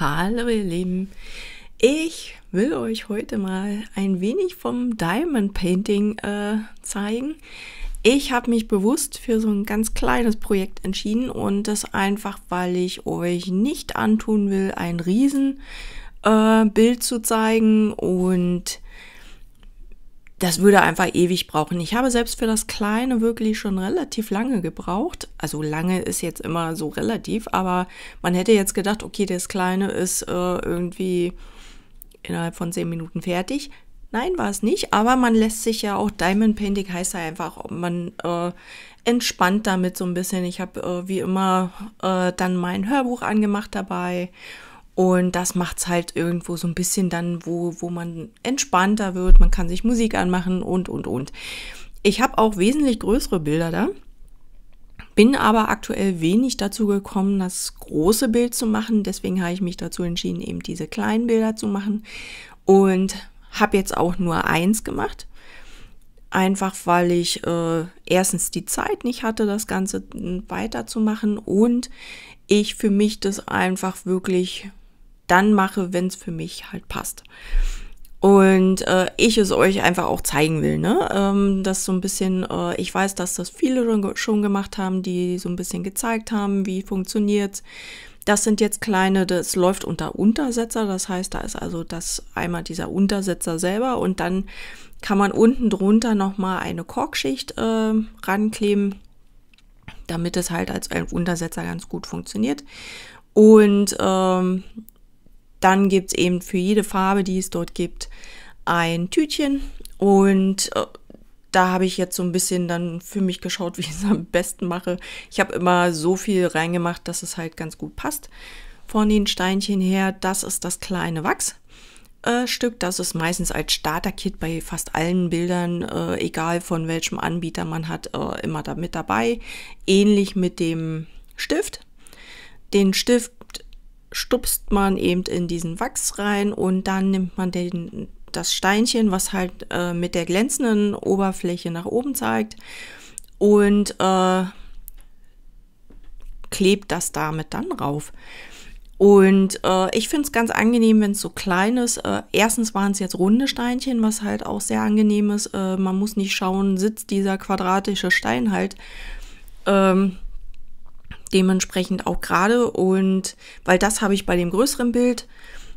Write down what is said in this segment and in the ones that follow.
Hallo ihr Lieben, ich will euch heute mal ein wenig vom Diamond Painting äh, zeigen. Ich habe mich bewusst für so ein ganz kleines Projekt entschieden und das einfach, weil ich euch nicht antun will, ein Riesenbild äh, zu zeigen und das würde einfach ewig brauchen. Ich habe selbst für das Kleine wirklich schon relativ lange gebraucht. Also lange ist jetzt immer so relativ, aber man hätte jetzt gedacht, okay, das Kleine ist äh, irgendwie innerhalb von zehn Minuten fertig. Nein, war es nicht, aber man lässt sich ja auch Diamond Painting heißt ja einfach, man äh, entspannt damit so ein bisschen. Ich habe äh, wie immer äh, dann mein Hörbuch angemacht dabei und das macht es halt irgendwo so ein bisschen dann, wo, wo man entspannter wird, man kann sich Musik anmachen und, und, und. Ich habe auch wesentlich größere Bilder da, bin aber aktuell wenig dazu gekommen, das große Bild zu machen. Deswegen habe ich mich dazu entschieden, eben diese kleinen Bilder zu machen und habe jetzt auch nur eins gemacht. Einfach weil ich äh, erstens die Zeit nicht hatte, das Ganze hm, weiterzumachen und ich für mich das einfach wirklich dann mache, wenn es für mich halt passt. Und äh, ich es euch einfach auch zeigen will, ne? Ähm, dass so ein bisschen, äh, ich weiß, dass das viele schon gemacht haben, die so ein bisschen gezeigt haben, wie funktioniert's. Das sind jetzt kleine, das läuft unter Untersetzer, das heißt, da ist also das einmal dieser Untersetzer selber und dann kann man unten drunter nochmal eine Korkschicht äh, rankleben, damit es halt als ein Untersetzer ganz gut funktioniert. Und ähm, dann gibt es eben für jede Farbe, die es dort gibt, ein Tütchen und äh, da habe ich jetzt so ein bisschen dann für mich geschaut, wie ich es am besten mache. Ich habe immer so viel reingemacht, dass es halt ganz gut passt. Von den Steinchen her, das ist das kleine Wachsstück. Äh, das ist meistens als Starter-Kit bei fast allen Bildern, äh, egal von welchem Anbieter man hat, äh, immer da mit dabei. Ähnlich mit dem Stift. Den Stift stupst man eben in diesen Wachs rein und dann nimmt man den, das Steinchen, was halt äh, mit der glänzenden Oberfläche nach oben zeigt und äh, klebt das damit dann rauf. Und äh, ich finde es ganz angenehm, wenn es so klein ist. Äh, erstens waren es jetzt runde Steinchen, was halt auch sehr angenehm ist. Äh, man muss nicht schauen, sitzt dieser quadratische Stein halt. Ähm, dementsprechend auch gerade und weil das habe ich bei dem größeren Bild.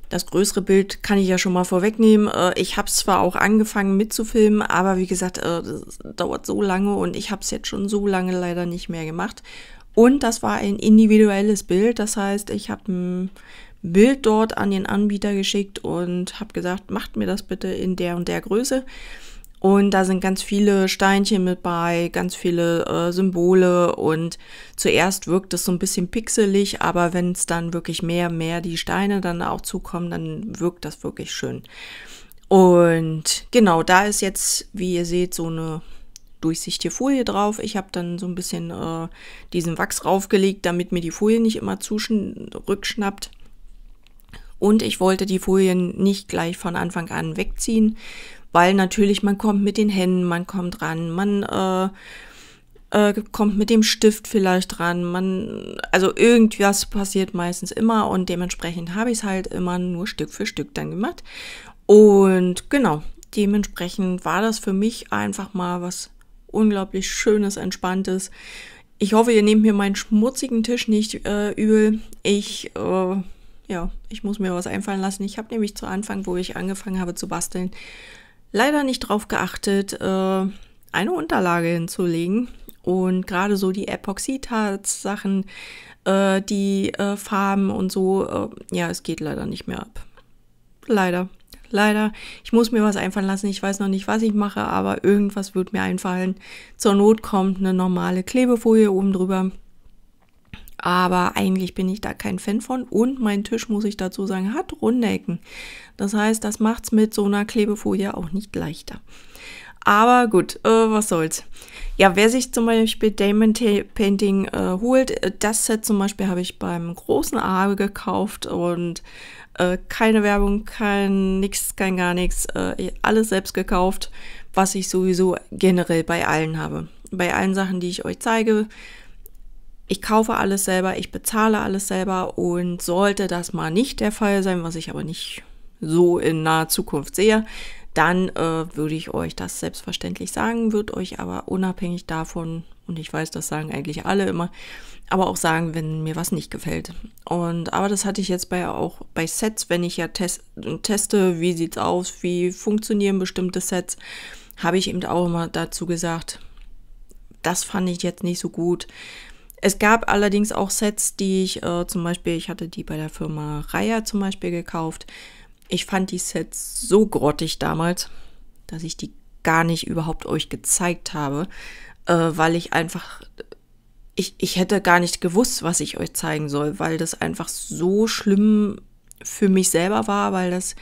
Das größere Bild kann ich ja schon mal vorwegnehmen. Äh, ich habe zwar auch angefangen mitzufilmen, aber wie gesagt, äh, das dauert so lange und ich habe es jetzt schon so lange leider nicht mehr gemacht. Und das war ein individuelles Bild, das heißt, ich habe ein Bild dort an den Anbieter geschickt und habe gesagt, macht mir das bitte in der und der Größe. Und da sind ganz viele Steinchen mit bei, ganz viele äh, Symbole und zuerst wirkt es so ein bisschen pixelig, aber wenn es dann wirklich mehr, mehr die Steine dann auch zukommen, dann wirkt das wirklich schön. Und genau, da ist jetzt, wie ihr seht, so eine durchsichtige Folie drauf. Ich habe dann so ein bisschen äh, diesen Wachs raufgelegt, damit mir die Folie nicht immer rückschnappt. Und ich wollte die Folien nicht gleich von Anfang an wegziehen, weil natürlich man kommt mit den Händen, man kommt ran, man äh, äh, kommt mit dem Stift vielleicht ran, man, also irgendwas passiert meistens immer und dementsprechend habe ich es halt immer nur Stück für Stück dann gemacht. Und genau, dementsprechend war das für mich einfach mal was unglaublich Schönes, Entspanntes. Ich hoffe, ihr nehmt mir meinen schmutzigen Tisch nicht äh, übel. Ich, äh, ja, ich muss mir was einfallen lassen. Ich habe nämlich zu Anfang, wo ich angefangen habe zu basteln, leider nicht drauf geachtet, äh, eine Unterlage hinzulegen. Und gerade so die Epoxidharz-Sachen, äh, die äh, Farben und so, äh, ja, es geht leider nicht mehr ab. Leider. Leider. Ich muss mir was einfallen lassen. Ich weiß noch nicht, was ich mache, aber irgendwas wird mir einfallen. Zur Not kommt eine normale Klebefolie oben drüber. Aber eigentlich bin ich da kein Fan von. Und mein Tisch, muss ich dazu sagen, hat runde Ecken. Das heißt, das macht es mit so einer Klebefolie auch nicht leichter. Aber gut, äh, was soll's. Ja, wer sich zum Beispiel Damon Painting äh, holt, äh, das Set zum Beispiel habe ich beim großen A gekauft und äh, keine Werbung, kein nix, kein gar nichts. Äh, alles selbst gekauft, was ich sowieso generell bei allen habe. Bei allen Sachen, die ich euch zeige, ich kaufe alles selber, ich bezahle alles selber und sollte das mal nicht der Fall sein, was ich aber nicht so in naher Zukunft sehe, dann äh, würde ich euch das selbstverständlich sagen, würde euch aber unabhängig davon, und ich weiß, das sagen eigentlich alle immer, aber auch sagen, wenn mir was nicht gefällt. Und aber das hatte ich jetzt bei auch bei Sets, wenn ich ja test, teste, wie sieht's aus, wie funktionieren bestimmte Sets, habe ich eben auch immer dazu gesagt, das fand ich jetzt nicht so gut. Es gab allerdings auch Sets, die ich äh, zum Beispiel, ich hatte die bei der Firma Raya zum Beispiel gekauft. Ich fand die Sets so grottig damals, dass ich die gar nicht überhaupt euch gezeigt habe, äh, weil ich einfach, ich, ich hätte gar nicht gewusst, was ich euch zeigen soll, weil das einfach so schlimm für mich selber war, weil das,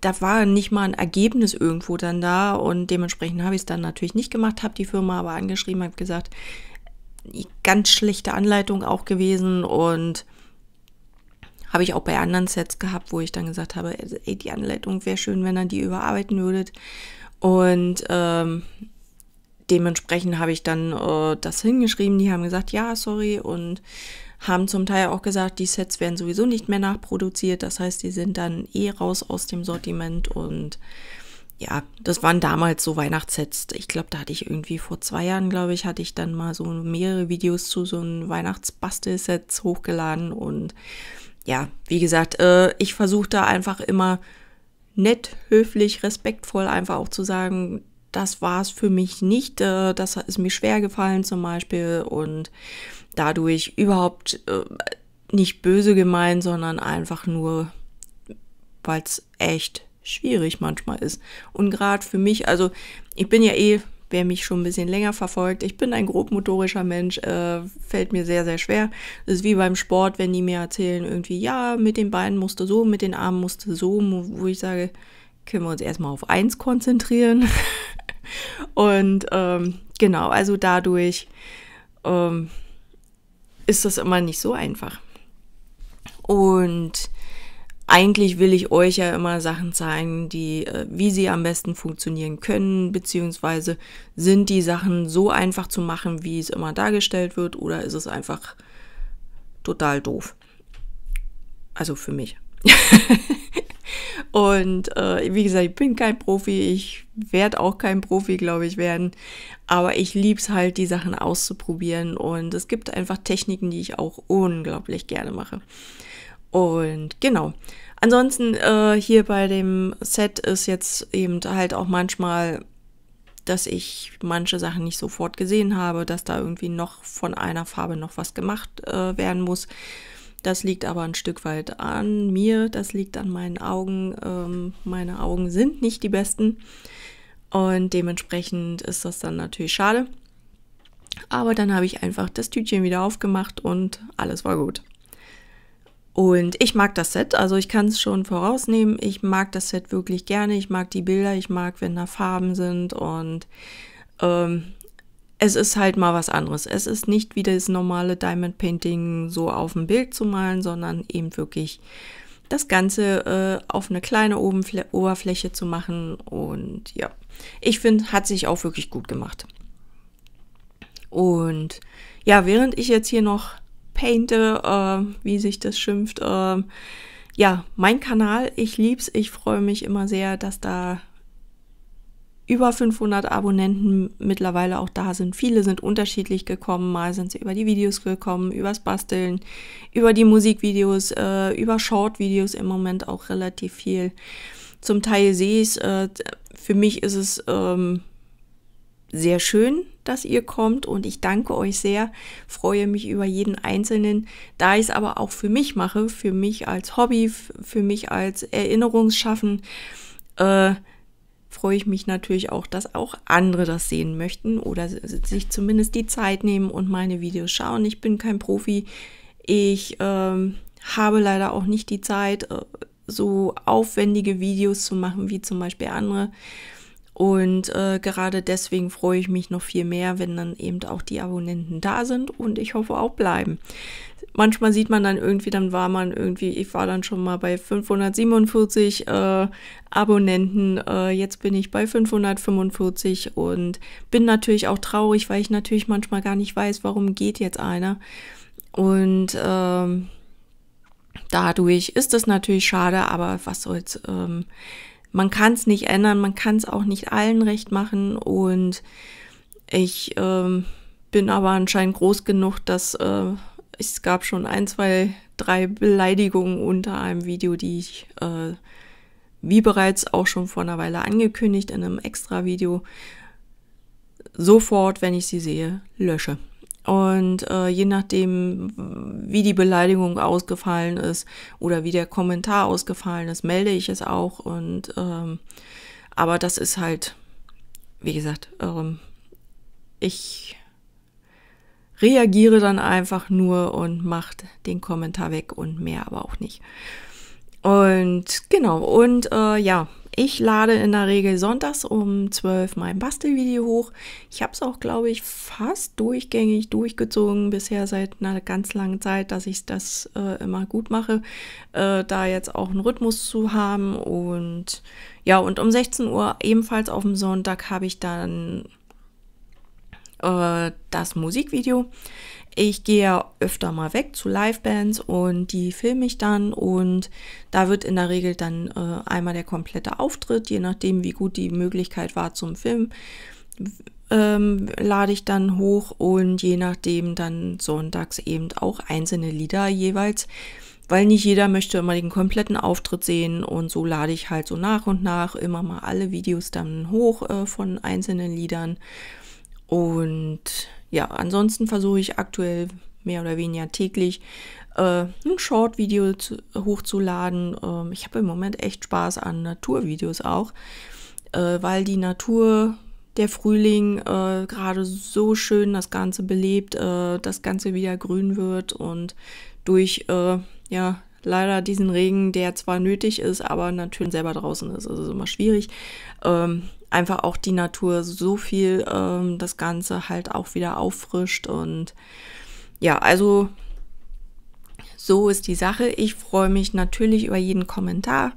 da war nicht mal ein Ergebnis irgendwo dann da und dementsprechend habe ich es dann natürlich nicht gemacht, habe die Firma aber angeschrieben, habe gesagt, ganz schlechte Anleitung auch gewesen und habe ich auch bei anderen Sets gehabt, wo ich dann gesagt habe, also, ey, die Anleitung wäre schön, wenn ihr die überarbeiten würdet. Und ähm, dementsprechend habe ich dann äh, das hingeschrieben. Die haben gesagt, ja, sorry. Und haben zum Teil auch gesagt, die Sets werden sowieso nicht mehr nachproduziert. Das heißt, die sind dann eh raus aus dem Sortiment und ja, das waren damals so Weihnachtssets. Ich glaube, da hatte ich irgendwie vor zwei Jahren, glaube ich, hatte ich dann mal so mehrere Videos zu so einem Weihnachtsbastelsets hochgeladen. Und ja, wie gesagt, äh, ich versuche da einfach immer nett, höflich, respektvoll einfach auch zu sagen, das war es für mich nicht, äh, das ist mir schwer gefallen zum Beispiel und dadurch überhaupt äh, nicht böse gemeint, sondern einfach nur, weil es echt schwierig manchmal ist. Und gerade für mich, also ich bin ja eh, wer mich schon ein bisschen länger verfolgt, ich bin ein grobmotorischer Mensch, äh, fällt mir sehr, sehr schwer. Das ist wie beim Sport, wenn die mir erzählen, irgendwie, ja, mit den Beinen musst du so, mit den Armen musst du so, wo ich sage, können wir uns erstmal auf eins konzentrieren. Und ähm, genau, also dadurch ähm, ist das immer nicht so einfach. Und eigentlich will ich euch ja immer Sachen zeigen, die, äh, wie sie am besten funktionieren können, beziehungsweise sind die Sachen so einfach zu machen, wie es immer dargestellt wird, oder ist es einfach total doof? Also für mich. Und äh, wie gesagt, ich bin kein Profi, ich werde auch kein Profi, glaube ich, werden. Aber ich liebe es halt, die Sachen auszuprobieren. Und es gibt einfach Techniken, die ich auch unglaublich gerne mache. Und genau. Ansonsten äh, hier bei dem Set ist jetzt eben halt auch manchmal, dass ich manche Sachen nicht sofort gesehen habe, dass da irgendwie noch von einer Farbe noch was gemacht äh, werden muss. Das liegt aber ein Stück weit an mir, das liegt an meinen Augen. Ähm, meine Augen sind nicht die besten und dementsprechend ist das dann natürlich schade. Aber dann habe ich einfach das Tütchen wieder aufgemacht und alles war gut. Und ich mag das Set, also ich kann es schon vorausnehmen. Ich mag das Set wirklich gerne. Ich mag die Bilder, ich mag, wenn da Farben sind und ähm, es ist halt mal was anderes. Es ist nicht wie das normale Diamond Painting so auf dem Bild zu malen, sondern eben wirklich das Ganze äh, auf eine kleine Oberfl Oberfläche zu machen. Und ja, ich finde, hat sich auch wirklich gut gemacht. Und ja, während ich jetzt hier noch painte, äh, wie sich das schimpft. Äh, ja, mein Kanal, ich lieb's, ich freue mich immer sehr, dass da über 500 Abonnenten mittlerweile auch da sind. Viele sind unterschiedlich gekommen. Mal sind sie über die Videos gekommen, übers Basteln, über die Musikvideos, äh, über Short-Videos im Moment auch relativ viel. Zum Teil sehe ich es. Äh, für mich ist es ähm, sehr schön, dass ihr kommt und ich danke euch sehr, freue mich über jeden Einzelnen, da ich es aber auch für mich mache, für mich als Hobby, für mich als Erinnerungsschaffen, äh, freue ich mich natürlich auch, dass auch andere das sehen möchten oder sich zumindest die Zeit nehmen und meine Videos schauen. Ich bin kein Profi, ich äh, habe leider auch nicht die Zeit, äh, so aufwendige Videos zu machen wie zum Beispiel andere. Und äh, gerade deswegen freue ich mich noch viel mehr, wenn dann eben auch die Abonnenten da sind und ich hoffe auch bleiben. Manchmal sieht man dann irgendwie, dann war man irgendwie, ich war dann schon mal bei 547 äh, Abonnenten, äh, jetzt bin ich bei 545 und bin natürlich auch traurig, weil ich natürlich manchmal gar nicht weiß, warum geht jetzt einer. Und ähm, dadurch ist es natürlich schade, aber was soll's. Ähm, man kann es nicht ändern, man kann es auch nicht allen recht machen und ich ähm, bin aber anscheinend groß genug, dass äh, es gab schon ein, zwei, drei Beleidigungen unter einem Video, die ich, äh, wie bereits auch schon vor einer Weile angekündigt, in einem extra Video sofort, wenn ich sie sehe, lösche. Und äh, je nachdem, wie die Beleidigung ausgefallen ist oder wie der Kommentar ausgefallen ist, melde ich es auch. Und ähm, aber das ist halt, wie gesagt, ähm, ich reagiere dann einfach nur und mache den Kommentar weg und mehr aber auch nicht. Und genau, und äh, ja, ich lade in der Regel sonntags um 12 mein Bastelvideo hoch. Ich habe es auch, glaube ich, fast durchgängig durchgezogen bisher seit einer ganz langen Zeit, dass ich das äh, immer gut mache, äh, da jetzt auch einen Rhythmus zu haben. Und ja, und um 16 Uhr ebenfalls auf dem Sonntag habe ich dann äh, das Musikvideo. Ich gehe ja öfter mal weg zu Livebands und die filme ich dann und da wird in der Regel dann äh, einmal der komplette Auftritt, je nachdem wie gut die Möglichkeit war zum Film, ähm, lade ich dann hoch und je nachdem dann sonntags eben auch einzelne Lieder jeweils, weil nicht jeder möchte immer den kompletten Auftritt sehen und so lade ich halt so nach und nach immer mal alle Videos dann hoch äh, von einzelnen Liedern und ja, ansonsten versuche ich aktuell mehr oder weniger täglich äh, ein Short-Video hochzuladen. Ähm, ich habe im Moment echt Spaß an Naturvideos auch, äh, weil die Natur, der Frühling äh, gerade so schön das Ganze belebt, äh, das Ganze wieder grün wird und durch äh, ja, leider diesen Regen, der zwar nötig ist, aber natürlich selber draußen ist. Also ist immer schwierig. Ähm, einfach auch die Natur so viel ähm, das Ganze halt auch wieder auffrischt. Und ja, also so ist die Sache. Ich freue mich natürlich über jeden Kommentar,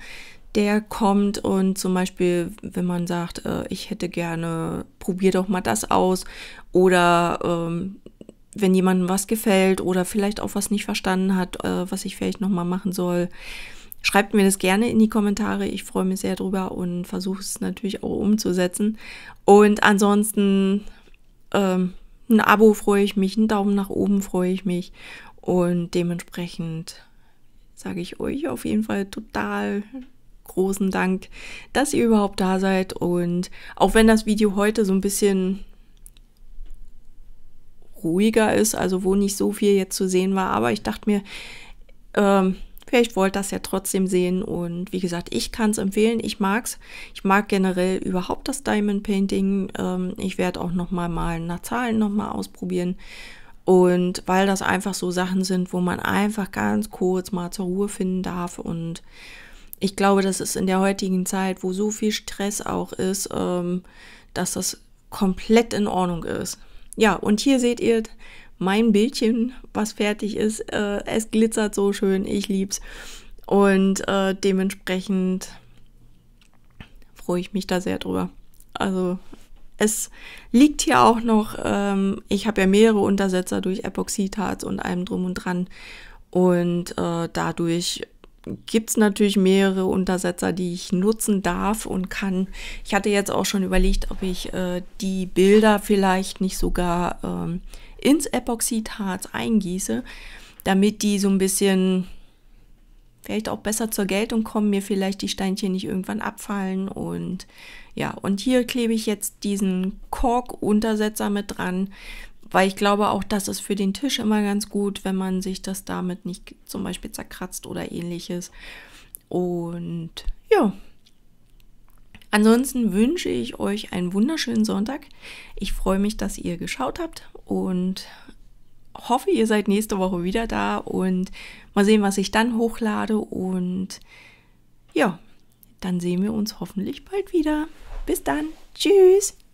der kommt. Und zum Beispiel, wenn man sagt, äh, ich hätte gerne, probier doch mal das aus. Oder ähm, wenn jemandem was gefällt oder vielleicht auch was nicht verstanden hat, äh, was ich vielleicht nochmal machen soll. Schreibt mir das gerne in die Kommentare. Ich freue mich sehr drüber und versuche es natürlich auch umzusetzen. Und ansonsten ähm, ein Abo freue ich mich, einen Daumen nach oben freue ich mich. Und dementsprechend sage ich euch auf jeden Fall total großen Dank, dass ihr überhaupt da seid. Und auch wenn das Video heute so ein bisschen ruhiger ist, also wo nicht so viel jetzt zu sehen war, aber ich dachte mir, ähm, vielleicht wollt das ja trotzdem sehen und wie gesagt, ich kann es empfehlen, ich mag's. Ich mag generell überhaupt das Diamond Painting. Ähm, ich werde auch nochmal malen nach Zahlen nochmal ausprobieren. Und weil das einfach so Sachen sind, wo man einfach ganz kurz mal zur Ruhe finden darf und ich glaube, das ist in der heutigen Zeit, wo so viel Stress auch ist, ähm, dass das komplett in Ordnung ist. Ja, und hier seht ihr mein Bildchen, was fertig ist. Äh, es glitzert so schön, ich lieb's. Und äh, dementsprechend freue ich mich da sehr drüber. Also es liegt hier auch noch, ähm, ich habe ja mehrere Untersetzer durch Epoxidharz und allem drum und dran. Und äh, dadurch gibt es natürlich mehrere Untersetzer, die ich nutzen darf und kann. Ich hatte jetzt auch schon überlegt, ob ich äh, die Bilder vielleicht nicht sogar ähm, ins Epoxidharz eingieße, damit die so ein bisschen vielleicht auch besser zur Geltung kommen, mir vielleicht die Steinchen nicht irgendwann abfallen und ja, und hier klebe ich jetzt diesen Kork-Untersetzer mit dran, weil ich glaube, auch das ist für den Tisch immer ganz gut, wenn man sich das damit nicht zum Beispiel zerkratzt oder ähnliches. Und ja, Ansonsten wünsche ich euch einen wunderschönen Sonntag. Ich freue mich, dass ihr geschaut habt und hoffe, ihr seid nächste Woche wieder da und mal sehen, was ich dann hochlade. Und ja, dann sehen wir uns hoffentlich bald wieder. Bis dann. Tschüss.